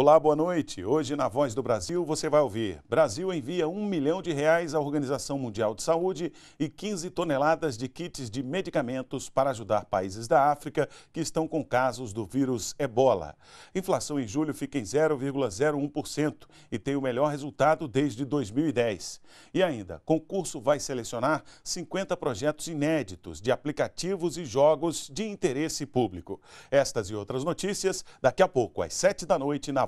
Olá, boa noite. Hoje na Voz do Brasil você vai ouvir: Brasil envia um milhão de reais à Organização Mundial de Saúde e 15 toneladas de kits de medicamentos para ajudar países da África que estão com casos do vírus Ebola. Inflação em julho fica em 0,01% e tem o melhor resultado desde 2010. E ainda, concurso vai selecionar 50 projetos inéditos de aplicativos e jogos de interesse público. Estas e outras notícias daqui a pouco às 7 da noite na